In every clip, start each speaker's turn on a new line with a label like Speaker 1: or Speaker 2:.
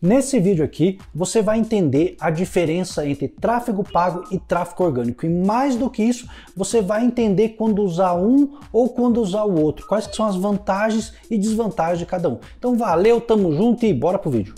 Speaker 1: Nesse vídeo aqui, você vai entender a diferença entre tráfego pago e tráfego orgânico. E mais do que isso, você vai entender quando usar um ou quando usar o outro. Quais são as vantagens e desvantagens de cada um. Então valeu, tamo junto e bora pro vídeo.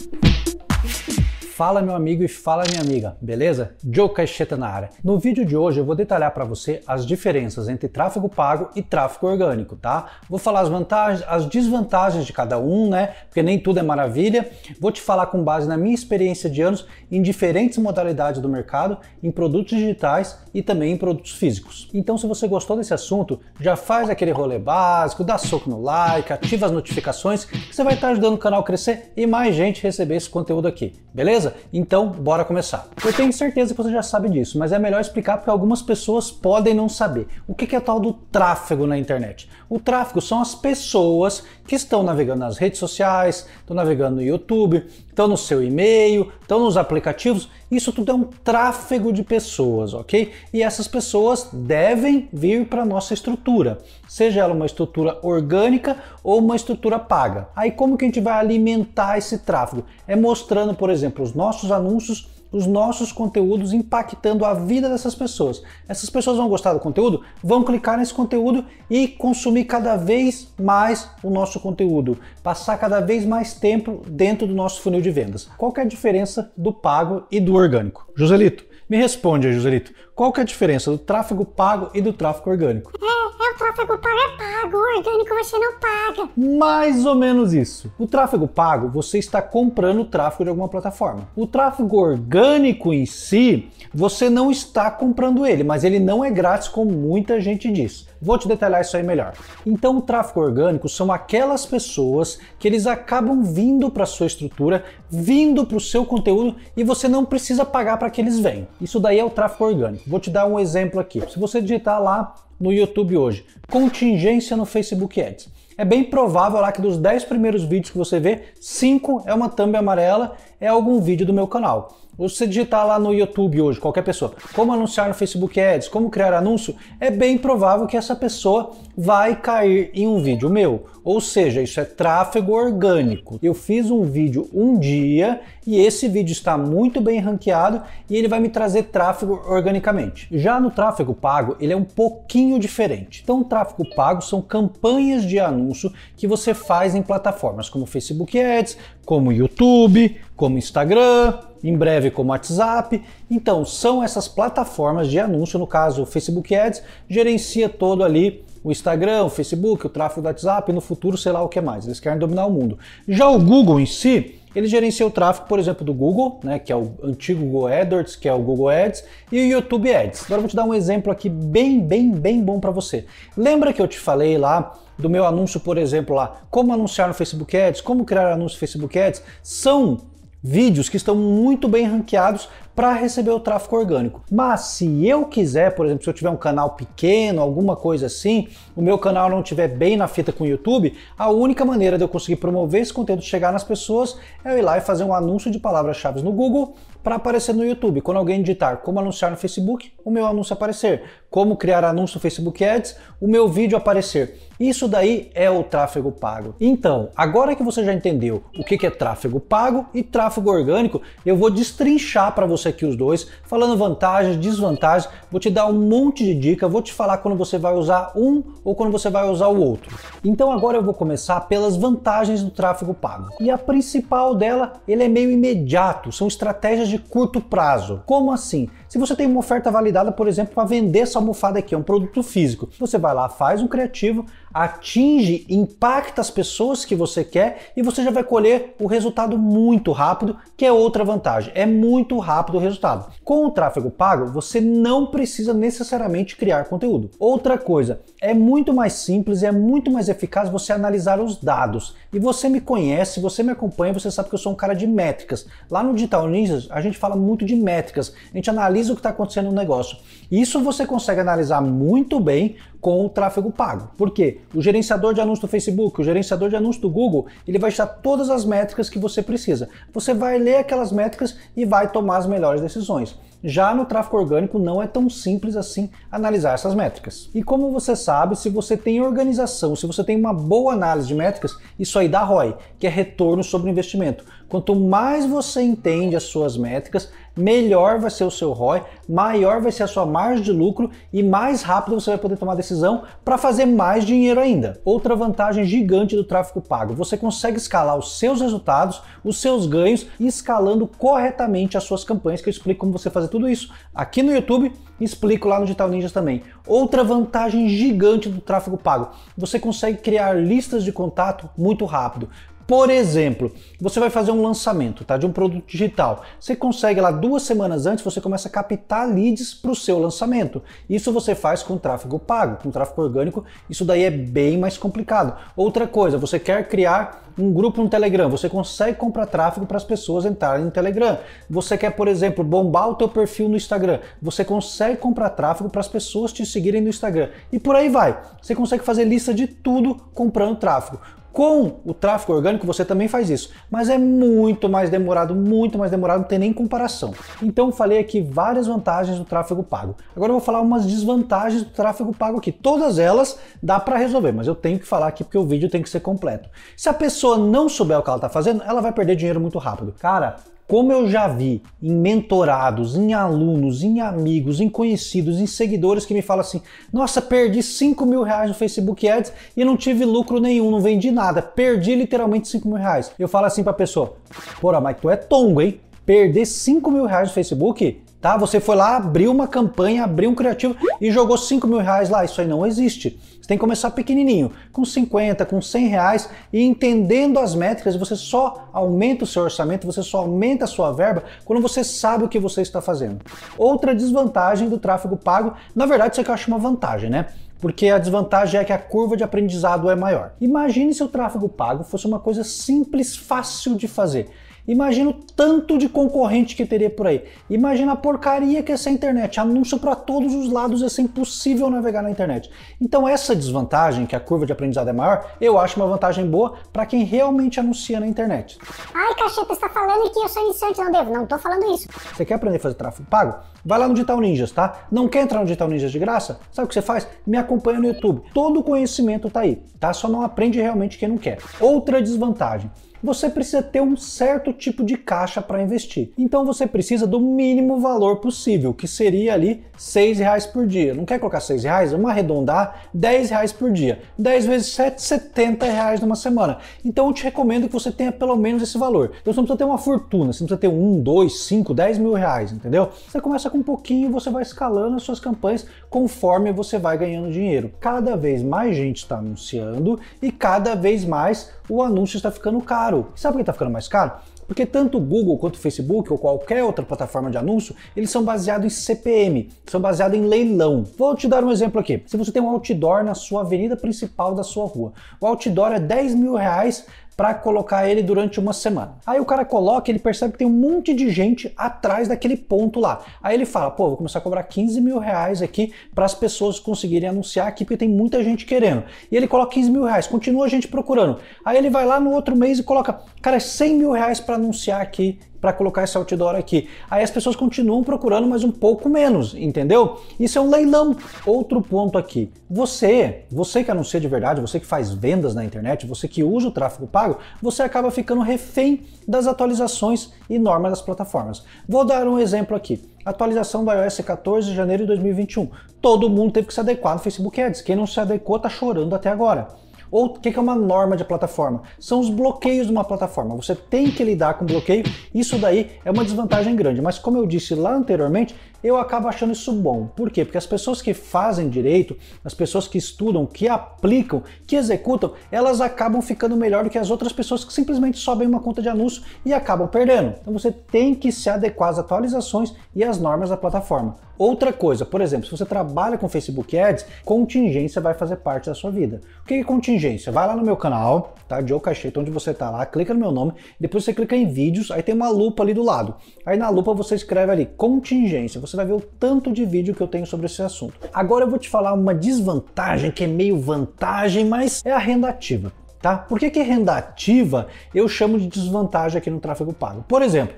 Speaker 1: Fala meu amigo e fala minha amiga, beleza? Joe Caixeta na área. No vídeo de hoje eu vou detalhar para você as diferenças entre tráfego pago e tráfego orgânico, tá? Vou falar as vantagens, as desvantagens de cada um, né? Porque nem tudo é maravilha. Vou te falar com base na minha experiência de anos em diferentes modalidades do mercado, em produtos digitais e também em produtos físicos. Então se você gostou desse assunto, já faz aquele rolê básico, dá soco no like, ativa as notificações, que você vai estar ajudando o canal a crescer e mais gente receber esse conteúdo aqui, beleza? Beleza? Então, bora começar. Eu tenho certeza que você já sabe disso, mas é melhor explicar porque algumas pessoas podem não saber. O que é o tal do tráfego na internet? O tráfego são as pessoas que estão navegando nas redes sociais, estão navegando no YouTube, estão no seu e-mail, estão nos aplicativos. Isso tudo é um tráfego de pessoas, ok? E essas pessoas devem vir para nossa estrutura, seja ela uma estrutura orgânica ou uma estrutura paga. Aí como que a gente vai alimentar esse tráfego? É mostrando, por exemplo, os nossos anúncios os nossos conteúdos impactando a vida dessas pessoas. Essas pessoas vão gostar do conteúdo, vão clicar nesse conteúdo e consumir cada vez mais o nosso conteúdo, passar cada vez mais tempo dentro do nosso funil de vendas. Qual é a diferença do pago e do orgânico? Joselito, me responde Joselito, qual que é a diferença do tráfego pago e do tráfego orgânico? É, é o tráfego pago é pago, o orgânico você não paga. Mais ou menos isso. O tráfego pago, você está comprando o tráfego de alguma plataforma. O tráfego orgânico em si, você não está comprando ele, mas ele não é grátis, como muita gente diz. Vou te detalhar isso aí melhor. Então, o tráfego orgânico são aquelas pessoas que eles acabam vindo para sua estrutura, vindo para o seu conteúdo e você não precisa pagar para que eles venham. Isso daí é o tráfego orgânico. Vou te dar um exemplo aqui. Se você digitar lá no YouTube hoje, contingência no Facebook Ads. É bem provável lá que dos 10 primeiros vídeos que você vê, 5 é uma thumb amarela, é algum vídeo do meu canal. Ou se você digitar lá no YouTube hoje, qualquer pessoa, como anunciar no Facebook Ads, como criar anúncio, é bem provável que essa pessoa vai cair em um vídeo meu. Ou seja, isso é tráfego orgânico. Eu fiz um vídeo um dia e esse vídeo está muito bem ranqueado e ele vai me trazer tráfego organicamente. Já no tráfego pago, ele é um pouquinho diferente. Então, o tráfego pago são campanhas de anúncio que você faz em plataformas como Facebook Ads, como YouTube, como Instagram, em breve como WhatsApp. Então, são essas plataformas de anúncio, no caso o Facebook Ads, gerencia todo ali o Instagram, o Facebook, o tráfego do WhatsApp, no futuro sei lá o que mais. Eles querem dominar o mundo. Já o Google em si, ele gerencia o tráfego, por exemplo, do Google, né, que é o antigo Google AdWords, que é o Google Ads, e o YouTube Ads. Agora eu vou te dar um exemplo aqui bem, bem, bem bom para você. Lembra que eu te falei lá do meu anúncio, por exemplo, lá, como anunciar no Facebook Ads, como criar anúncio no Facebook Ads? São vídeos que estão muito bem ranqueados para receber o tráfego orgânico. Mas se eu quiser, por exemplo, se eu tiver um canal pequeno, alguma coisa assim, o meu canal não estiver bem na fita com o YouTube, a única maneira de eu conseguir promover esse conteúdo chegar nas pessoas é eu ir lá e fazer um anúncio de palavras-chave no Google para aparecer no YouTube. Quando alguém digitar como anunciar no Facebook, o meu anúncio aparecer. Como criar anúncio no Facebook Ads, o meu vídeo aparecer. Isso daí é o tráfego pago. Então, agora que você já entendeu o que é tráfego pago e tráfego orgânico, eu vou destrinchar para você aqui os dois, falando vantagens, desvantagens, vou te dar um monte de dica, vou te falar quando você vai usar um ou quando você vai usar o outro. Então agora eu vou começar pelas vantagens do tráfego pago. E a principal dela, ele é meio imediato, são estratégias de curto prazo. Como assim? Se você tem uma oferta validada, por exemplo, para vender essa almofada aqui, é um produto físico, você vai lá, faz um criativo, atinge, impacta as pessoas que você quer e você já vai colher o resultado muito rápido, que é outra vantagem. É muito rápido o resultado. Com o tráfego pago, você não precisa necessariamente criar conteúdo. Outra coisa, é muito mais simples, e é muito mais eficaz você analisar os dados. E você me conhece, você me acompanha, você sabe que eu sou um cara de métricas. Lá no Digital Ninjas, a gente fala muito de métricas. A gente analisa analisa o que está acontecendo no negócio. Isso você consegue analisar muito bem com o tráfego pago. Por quê? O gerenciador de anúncio do Facebook, o gerenciador de anúncio do Google, ele vai estar todas as métricas que você precisa. Você vai ler aquelas métricas e vai tomar as melhores decisões. Já no tráfego orgânico não é tão simples assim analisar essas métricas. E como você sabe, se você tem organização, se você tem uma boa análise de métricas, isso aí dá ROI, que é retorno sobre investimento. Quanto mais você entende as suas métricas, melhor vai ser o seu ROI, maior vai ser a sua margem de lucro e mais rápido você vai poder tomar decisão para fazer mais dinheiro ainda. Outra vantagem gigante do tráfego pago, você consegue escalar os seus resultados, os seus ganhos, escalando corretamente as suas campanhas, que eu explico como você fazer tudo isso aqui no YouTube, explico lá no Digital Ninjas também. Outra vantagem gigante do tráfego pago, você consegue criar listas de contato muito rápido. Por exemplo, você vai fazer um lançamento tá, de um produto digital. Você consegue lá duas semanas antes, você começa a captar leads para o seu lançamento. Isso você faz com tráfego pago, com tráfego orgânico. Isso daí é bem mais complicado. Outra coisa, você quer criar um grupo no Telegram. Você consegue comprar tráfego para as pessoas entrarem no Telegram. Você quer, por exemplo, bombar o teu perfil no Instagram. Você consegue comprar tráfego para as pessoas te seguirem no Instagram. E por aí vai. Você consegue fazer lista de tudo comprando tráfego. Com o tráfego orgânico você também faz isso, mas é muito mais demorado, muito mais demorado, não tem nem comparação. Então falei aqui várias vantagens do tráfego pago. Agora eu vou falar umas desvantagens do tráfego pago aqui. Todas elas dá para resolver, mas eu tenho que falar aqui porque o vídeo tem que ser completo. Se a pessoa não souber o que ela está fazendo, ela vai perder dinheiro muito rápido. Cara, como eu já vi em mentorados, em alunos, em amigos, em conhecidos, em seguidores que me falam assim: nossa, perdi 5 mil reais no Facebook Ads e não tive lucro nenhum, não vendi nada, perdi literalmente 5 mil reais. Eu falo assim pra pessoa: porra, mas tu é tongo, hein? Perder 5 mil reais no Facebook tá? Você foi lá, abriu uma campanha, abriu um criativo e jogou 5 mil reais lá. Isso aí não existe. Você tem que começar pequenininho, com 50, com 100 reais e entendendo as métricas, você só aumenta o seu orçamento, você só aumenta a sua verba quando você sabe o que você está fazendo. Outra desvantagem do tráfego pago, na verdade isso aqui eu acho uma vantagem, né? porque a desvantagem é que a curva de aprendizado é maior. Imagine se o tráfego pago fosse uma coisa simples, fácil de fazer. Imagina o tanto de concorrente que teria por aí. Imagina a porcaria que é essa internet. Anúncio para todos os lados, é impossível navegar na internet. Então essa desvantagem, que a curva de aprendizado é maior, eu acho uma vantagem boa para quem realmente anuncia na internet. Ai, Cacheta, você tá falando que eu sou iniciante, não devo. Não tô falando isso. Você quer aprender a fazer tráfego pago? Vai lá no Digital Ninjas, tá? Não quer entrar no Digital Ninjas de graça? Sabe o que você faz? Me acompanha no YouTube. Todo o conhecimento tá aí, tá? Só não aprende realmente quem não quer. Outra desvantagem você precisa ter um certo tipo de caixa para investir. Então você precisa do mínimo valor possível, que seria ali seis reais por dia. Não quer colocar seis reais? Vamos arredondar dez reais por dia. 10 vezes 7, 70 reais numa semana. Então eu te recomendo que você tenha pelo menos esse valor. Então você não precisa ter uma fortuna, você não precisa ter um, dois, cinco, dez mil reais, entendeu? Você começa com um pouquinho, e você vai escalando as suas campanhas conforme você vai ganhando dinheiro. Cada vez mais gente está anunciando e cada vez mais o anúncio está ficando caro. Sabe por que está ficando mais caro? Porque tanto o Google quanto o Facebook ou qualquer outra plataforma de anúncio, eles são baseados em CPM, são baseados em leilão. Vou te dar um exemplo aqui. Se você tem um outdoor na sua avenida principal da sua rua, o outdoor é 10 mil reais para colocar ele durante uma semana. Aí o cara coloca, ele percebe que tem um monte de gente atrás daquele ponto lá. Aí ele fala, pô, vou começar a cobrar 15 mil reais aqui para as pessoas conseguirem anunciar aqui, porque tem muita gente querendo. E ele coloca 15 mil reais, continua a gente procurando. Aí ele vai lá no outro mês e coloca, cara, 100 é mil reais para anunciar aqui para colocar esse outdoor aqui. Aí as pessoas continuam procurando, mas um pouco menos, entendeu? Isso é um leilão. Outro ponto aqui. Você, você que anuncia de verdade, você que faz vendas na internet, você que usa o tráfego pago, você acaba ficando refém das atualizações e normas das plataformas. Vou dar um exemplo aqui. Atualização do iOS 14 de janeiro de 2021. Todo mundo teve que se adequar no Facebook Ads. Quem não se adequou tá chorando até agora. Ou o que é uma norma de plataforma? São os bloqueios de uma plataforma. Você tem que lidar com bloqueio. Isso daí é uma desvantagem grande. Mas como eu disse lá anteriormente, eu acabo achando isso bom. Por quê? Porque as pessoas que fazem direito, as pessoas que estudam, que aplicam, que executam, elas acabam ficando melhor do que as outras pessoas que simplesmente sobem uma conta de anúncio e acabam perdendo. Então você tem que se adequar às atualizações e às normas da plataforma. Outra coisa, por exemplo, se você trabalha com Facebook Ads, contingência vai fazer parte da sua vida. O que é contingência? Vai lá no meu canal, tá? Joe Cacheta, onde você tá lá, clica no meu nome, depois você clica em vídeos, aí tem uma lupa ali do lado. Aí na lupa você escreve ali contingência você vai ver o tanto de vídeo que eu tenho sobre esse assunto. Agora eu vou te falar uma desvantagem que é meio vantagem, mas é a renda ativa. Tá? Por que, que renda ativa eu chamo de desvantagem aqui no tráfego pago? Por exemplo,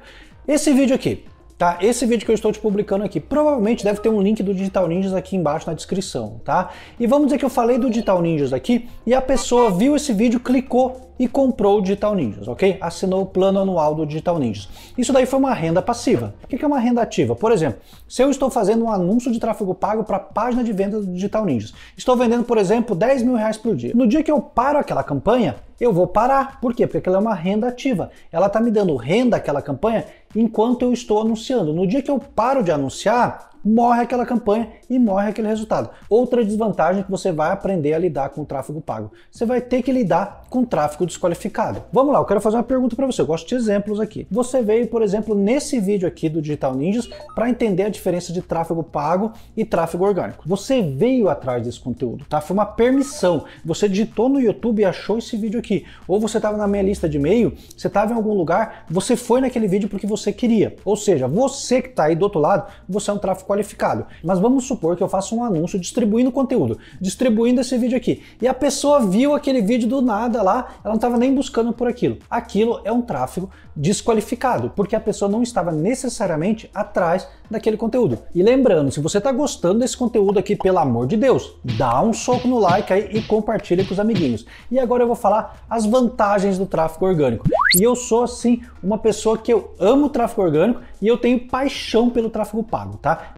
Speaker 1: esse vídeo aqui tá? Esse vídeo que eu estou te publicando aqui, provavelmente deve ter um link do Digital Ninjas aqui embaixo na descrição, tá? E vamos dizer que eu falei do Digital Ninjas aqui e a pessoa viu esse vídeo, clicou e comprou o Digital Ninjas, ok? Assinou o plano anual do Digital Ninjas. Isso daí foi uma renda passiva. O que é uma renda ativa? Por exemplo, se eu estou fazendo um anúncio de tráfego pago para a página de venda do Digital Ninjas, estou vendendo, por exemplo, 10 mil reais por dia. No dia que eu paro aquela campanha, eu vou parar. Por quê? Porque ela é uma renda ativa. Ela está me dando renda, aquela campanha, enquanto eu estou anunciando. No dia que eu paro de anunciar, morre aquela campanha e morre aquele resultado. Outra desvantagem é que você vai aprender a lidar com o tráfego pago. Você vai ter que lidar com tráfego desqualificado. Vamos lá, eu quero fazer uma pergunta para você. Eu gosto de exemplos aqui. Você veio, por exemplo, nesse vídeo aqui do Digital Ninjas para entender a diferença de tráfego pago e tráfego orgânico. Você veio atrás desse conteúdo, tá? Foi uma permissão. Você digitou no YouTube e achou esse vídeo aqui. Ou você estava na minha lista de e-mail, você estava em algum lugar, você foi naquele vídeo porque você queria. Ou seja, você que está aí do outro lado, você é um tráfego qualificado. Mas vamos supor que eu faça um anúncio distribuindo conteúdo, distribuindo esse vídeo aqui. E a pessoa viu aquele vídeo do nada lá, ela não estava nem buscando por aquilo. Aquilo é um tráfego desqualificado, porque a pessoa não estava necessariamente atrás daquele conteúdo. E lembrando, se você está gostando desse conteúdo aqui, pelo amor de Deus, dá um soco no like aí e compartilha com os amiguinhos. E agora eu vou falar as vantagens do tráfego orgânico. E eu sou, assim, uma pessoa que eu amo tráfego orgânico e eu tenho paixão pelo tráfego pago, tá?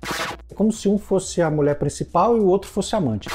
Speaker 1: É como se um fosse a mulher principal e o outro fosse amante.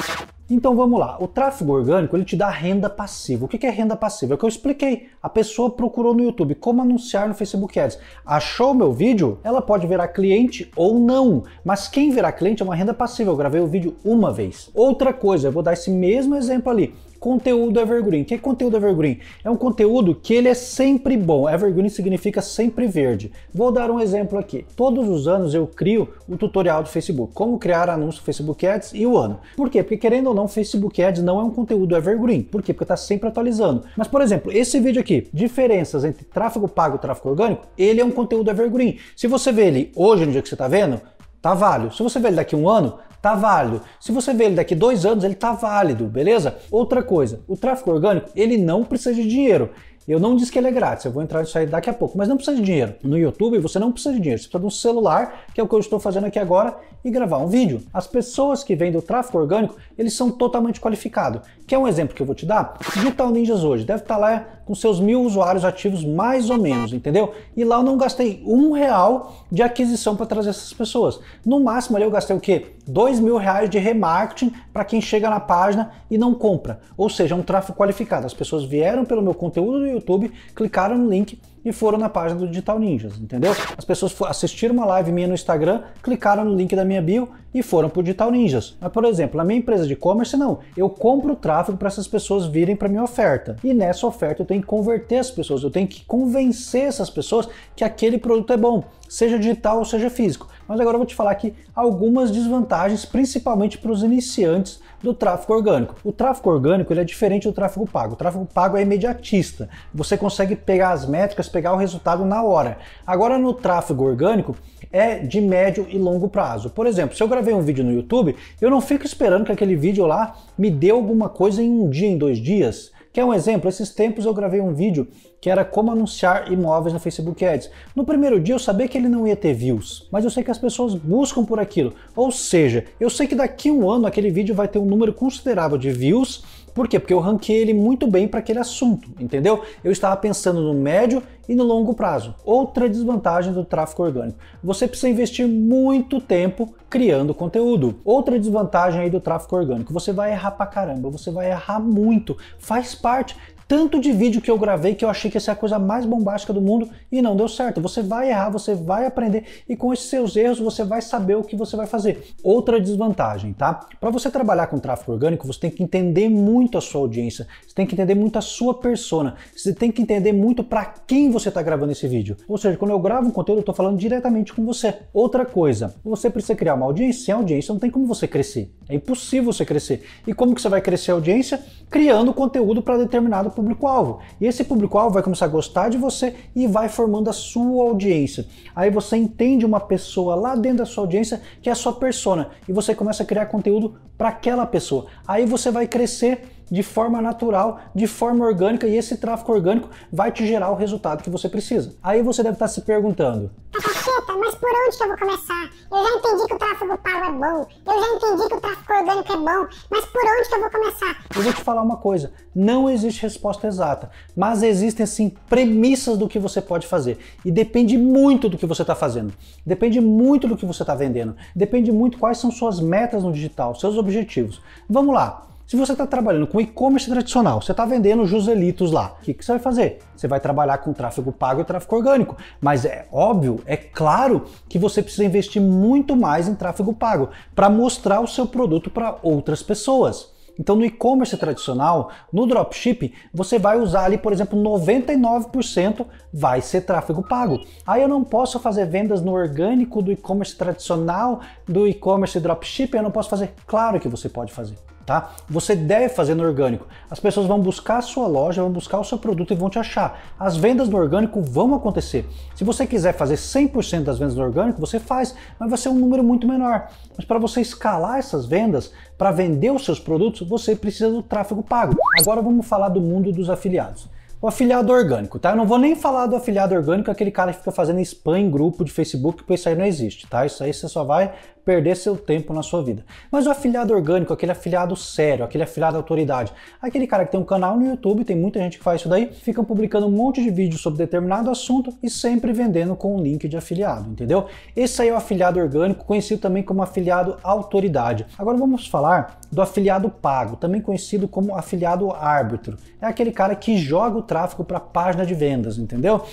Speaker 1: Então vamos lá, o tráfego orgânico ele te dá renda passiva. O que é renda passiva? É o que eu expliquei. A pessoa procurou no YouTube como anunciar no Facebook Ads. Achou meu vídeo? Ela pode virar cliente ou não. Mas quem virar cliente é uma renda passiva. Eu gravei o vídeo uma vez. Outra coisa, eu vou dar esse mesmo exemplo ali conteúdo evergreen. O que é conteúdo evergreen? É um conteúdo que ele é sempre bom. Evergreen significa sempre verde. Vou dar um exemplo aqui. Todos os anos eu crio o tutorial do Facebook, como criar anúncio Facebook Ads e o ano. Por quê? Porque querendo ou não, Facebook Ads não é um conteúdo evergreen. Por quê? Porque está sempre atualizando. Mas por exemplo, esse vídeo aqui, diferenças entre tráfego pago e tráfego orgânico, ele é um conteúdo evergreen. Se você vê ele hoje, no dia que você está vendo, tá válido. Se você vê ele daqui a um ano, tá válido. Se você vê ele daqui dois anos, ele tá válido, beleza? Outra coisa, o tráfego orgânico, ele não precisa de dinheiro. Eu não disse que ele é grátis, eu vou entrar nisso aí daqui a pouco, mas não precisa de dinheiro. No YouTube você não precisa de dinheiro, você precisa de um celular, que é o que eu estou fazendo aqui agora, e gravar um vídeo. As pessoas que vêm do tráfego orgânico, eles são totalmente qualificados que é um exemplo que eu vou te dar, Digital Ninjas hoje deve estar tá lá com seus mil usuários ativos mais ou menos, entendeu? E lá eu não gastei um real de aquisição para trazer essas pessoas. No máximo ali eu gastei o quê? Dois mil reais de remarketing para quem chega na página e não compra. Ou seja, é um tráfego qualificado. As pessoas vieram pelo meu conteúdo do YouTube, clicaram no link e foram na página do Digital Ninjas, entendeu? As pessoas assistiram uma live minha no Instagram, clicaram no link da minha bio e foram para o Digital Ninjas. Mas, por exemplo, na minha empresa de e-commerce, não. Eu compro o tráfego para essas pessoas virem para minha oferta. E nessa oferta eu tenho que converter as pessoas, eu tenho que convencer essas pessoas que aquele produto é bom seja digital ou seja físico. Mas agora eu vou te falar aqui algumas desvantagens, principalmente para os iniciantes do tráfego orgânico. O tráfego orgânico ele é diferente do tráfego pago. O tráfego pago é imediatista. Você consegue pegar as métricas, pegar o resultado na hora. Agora no tráfego orgânico é de médio e longo prazo. Por exemplo, se eu gravei um vídeo no YouTube, eu não fico esperando que aquele vídeo lá me dê alguma coisa em um dia, em dois dias. Quer um exemplo? Esses tempos eu gravei um vídeo que era como anunciar imóveis no Facebook Ads. No primeiro dia eu sabia que ele não ia ter views, mas eu sei que as pessoas buscam por aquilo. Ou seja, eu sei que daqui a um ano aquele vídeo vai ter um número considerável de views por quê? Porque eu ranquei ele muito bem para aquele assunto, entendeu? Eu estava pensando no médio e no longo prazo. Outra desvantagem do tráfego orgânico. Você precisa investir muito tempo criando conteúdo. Outra desvantagem aí do tráfego orgânico, você vai errar pra caramba, você vai errar muito. Faz parte tanto de vídeo que eu gravei que eu achei que essa é a coisa mais bombástica do mundo e não deu certo. Você vai errar, você vai aprender e com esses seus erros você vai saber o que você vai fazer. Outra desvantagem, tá? Para você trabalhar com tráfego orgânico, você tem que entender muito a sua audiência, você tem que entender muito a sua persona, você tem que entender muito para quem você está gravando esse vídeo. Ou seja, quando eu gravo um conteúdo, eu estou falando diretamente com você. Outra coisa, você precisa criar uma audiência, sem audiência não tem como você crescer. É impossível você crescer. E como que você vai crescer a audiência? Criando conteúdo para determinado público-alvo. E esse público-alvo vai começar a gostar de você e vai formando a sua audiência. Aí você entende uma pessoa lá dentro da sua audiência que é a sua persona e você começa a criar conteúdo para aquela pessoa. Aí você vai crescer de forma natural, de forma orgânica, e esse tráfego orgânico vai te gerar o resultado que você precisa. Aí você deve estar se perguntando mas por onde que eu vou começar? Eu já entendi que o tráfego pago é bom, eu já entendi que o tráfego orgânico é bom, mas por onde que eu vou começar? Eu vou te falar uma coisa, não existe resposta exata, mas existem sim premissas do que você pode fazer e depende muito do que você está fazendo, depende muito do que você está vendendo, depende muito quais são suas metas no digital, seus objetivos. Vamos lá. Se você está trabalhando com e-commerce tradicional, você está vendendo Joselitos lá, o que, que, você vai fazer? Você vai trabalhar com tráfego pago e tráfego orgânico. Mas é óbvio, é claro que você precisa investir muito mais em tráfego pago para mostrar o seu produto para outras pessoas. Então, no e-commerce tradicional, no dropshipping, você vai usar ali, por exemplo, 99% vai ser tráfego pago. Aí eu não posso fazer vendas no orgânico do e-commerce tradicional, do e-commerce dropshipping, eu não posso fazer. Claro que você pode fazer tá? Você deve fazer no orgânico. As pessoas vão buscar a sua loja, vão buscar o seu produto e vão te achar. As vendas no orgânico vão acontecer. Se você quiser fazer 100% das vendas no orgânico, você faz, mas vai ser um número muito menor. Mas para você escalar essas vendas, para vender os seus produtos, você precisa do tráfego pago. Agora vamos falar do mundo dos afiliados o afiliado orgânico, tá? Eu não vou nem falar do afiliado orgânico, aquele cara que fica fazendo spam em grupo de Facebook, porque isso aí não existe, tá? Isso aí você só vai perder seu tempo na sua vida. Mas o afiliado orgânico, aquele afiliado sério, aquele afiliado autoridade, aquele cara que tem um canal no YouTube, tem muita gente que faz isso daí, fica publicando um monte de vídeo sobre determinado assunto e sempre vendendo com um link de afiliado, entendeu? Esse aí é o afiliado orgânico, conhecido também como afiliado autoridade. Agora vamos falar do afiliado pago, também conhecido como afiliado árbitro. É aquele cara que joga o tráfego para a página de vendas, entendeu?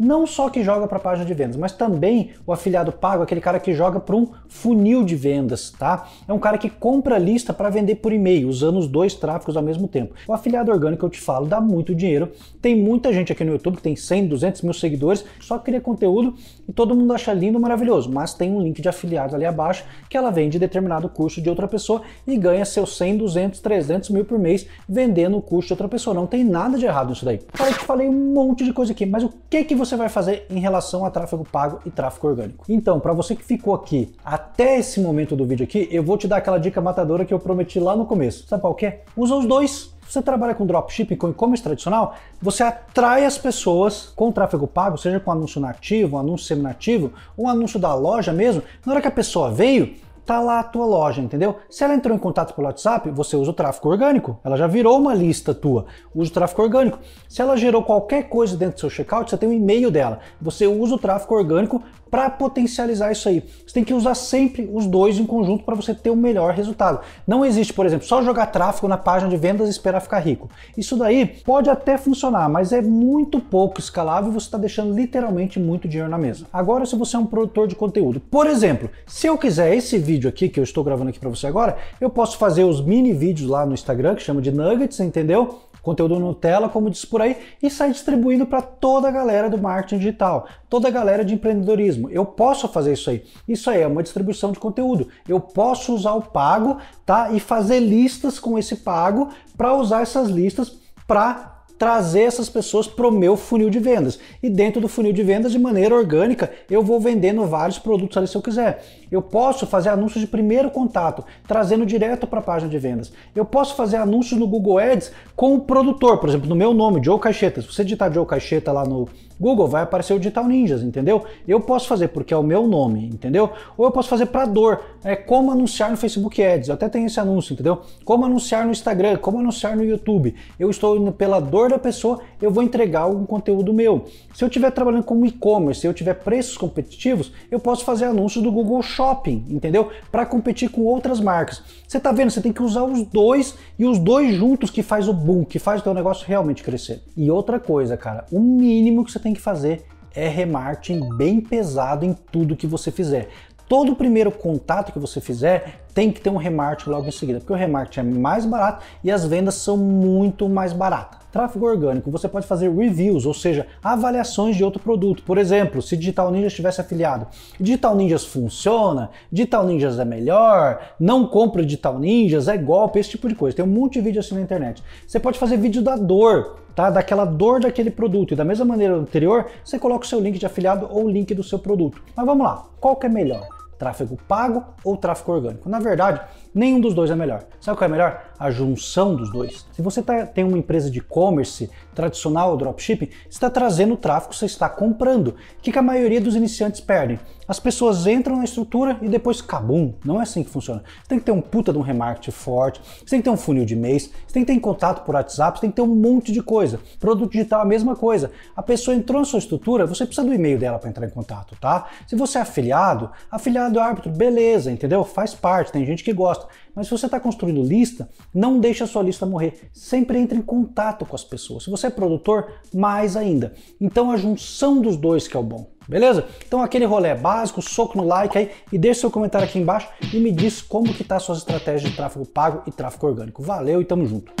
Speaker 1: não só que joga para a página de vendas, mas também o afiliado pago, aquele cara que joga para um funil de vendas, tá? É um cara que compra lista para vender por e-mail, usando os dois tráficos ao mesmo tempo. O afiliado orgânico, eu te falo, dá muito dinheiro. Tem muita gente aqui no YouTube que tem 100, 200 mil seguidores, só cria conteúdo e todo mundo acha lindo, maravilhoso, mas tem um link de afiliado ali abaixo que ela vende determinado curso de outra pessoa e ganha seus 100, 200, 300 mil por mês vendendo o curso de outra pessoa. Não tem nada de errado nisso daí. eu te falei um monte de coisa aqui, mas o que que você você vai fazer em relação a tráfego pago e tráfego orgânico. Então, para você que ficou aqui até esse momento do vídeo aqui, eu vou te dar aquela dica matadora que eu prometi lá no começo. Sabe qual que é? Usa os dois você trabalha com dropshipping, com e-commerce tradicional, você atrai as pessoas com tráfego pago, seja com anúncio nativo, um anúncio seminativo, um anúncio da loja mesmo. Na hora que a pessoa veio, tá lá a tua loja, entendeu? Se ela entrou em contato pelo WhatsApp, você usa o tráfego orgânico, ela já virou uma lista tua, usa o tráfego orgânico. Se ela gerou qualquer coisa dentro do seu checkout, você tem o um e-mail dela, você usa o tráfego orgânico para potencializar isso aí. Você tem que usar sempre os dois em conjunto para você ter o um melhor resultado. Não existe, por exemplo, só jogar tráfego na página de vendas e esperar ficar rico. Isso daí pode até funcionar, mas é muito pouco escalável e você está deixando literalmente muito dinheiro na mesa. Agora, se você é um produtor de conteúdo, por exemplo, se eu quiser esse vídeo vídeo aqui que eu estou gravando aqui para você agora, eu posso fazer os mini vídeos lá no Instagram, que chama de Nuggets, entendeu? conteúdo Nutella, como diz por aí, e sai distribuindo para toda a galera do marketing digital, toda a galera de empreendedorismo. Eu posso fazer isso aí. Isso aí é uma distribuição de conteúdo. Eu posso usar o pago, tá? E fazer listas com esse pago para usar essas listas para trazer essas pessoas para o meu funil de vendas. E dentro do funil de vendas, de maneira orgânica, eu vou vendendo vários produtos ali se eu quiser. Eu posso fazer anúncios de primeiro contato, trazendo direto para a página de vendas. Eu posso fazer anúncios no Google Ads com o produtor, por exemplo, no meu nome, Joe Caixeta. Se você digitar Joe Caixeta lá no, Google, vai aparecer o Digital Ninjas, entendeu? Eu posso fazer porque é o meu nome, entendeu? Ou eu posso fazer para dor, é como anunciar no Facebook Ads, eu até tenho esse anúncio, entendeu? Como anunciar no Instagram, como anunciar no YouTube. Eu estou indo pela dor da pessoa, eu vou entregar algum conteúdo meu. Se eu estiver trabalhando com e-commerce, se eu tiver preços competitivos, eu posso fazer anúncio do Google Shopping, entendeu? Para competir com outras marcas. Você tá vendo? Você tem que usar os dois e os dois juntos que faz o boom, que faz o teu negócio realmente crescer. E outra coisa, cara, o mínimo que você tem tem que fazer é remarketing bem pesado em tudo que você fizer. Todo primeiro contato que você fizer tem que ter um remarketing logo em seguida, porque o remarketing é mais barato e as vendas são muito mais baratas. Tráfego orgânico, você pode fazer reviews, ou seja, avaliações de outro produto. Por exemplo, se Digital Ninjas estivesse afiliado, Digital Ninjas funciona, Digital Ninjas é melhor, não compra Digital Ninjas, é golpe, esse tipo de coisa. Tem um monte de vídeo assim na internet. Você pode fazer vídeo da dor, tá? Daquela dor daquele produto. E da mesma maneira anterior, você coloca o seu link de afiliado ou o link do seu produto. Mas vamos lá, qual que é melhor? tráfego pago ou tráfego orgânico. Na verdade, Nenhum dos dois é melhor. Sabe qual é melhor? A junção dos dois. Se você tá, tem uma empresa de e-commerce tradicional, dropshipping, está trazendo tráfego, você está comprando. O que, que a maioria dos iniciantes perdem? As pessoas entram na estrutura e depois cabum. Não é assim que funciona. Você tem que ter um puta de um remarketing forte, você tem que ter um funil de e-mails, você tem que ter contato por WhatsApp, você tem que ter um monte de coisa. Produto digital a mesma coisa. A pessoa entrou na sua estrutura, você precisa do e-mail dela para entrar em contato, tá? Se você é afiliado, afiliado árbitro, beleza, entendeu? Faz parte, tem gente que gosta gosta. Mas se você está construindo lista, não deixe a sua lista morrer. Sempre entre em contato com as pessoas. Se você é produtor, mais ainda. Então a junção dos dois que é o bom. Beleza? Então aquele rolê básico, soco no like aí e deixe seu comentário aqui embaixo e me diz como que tá suas estratégias de tráfego pago e tráfego orgânico. Valeu e tamo junto.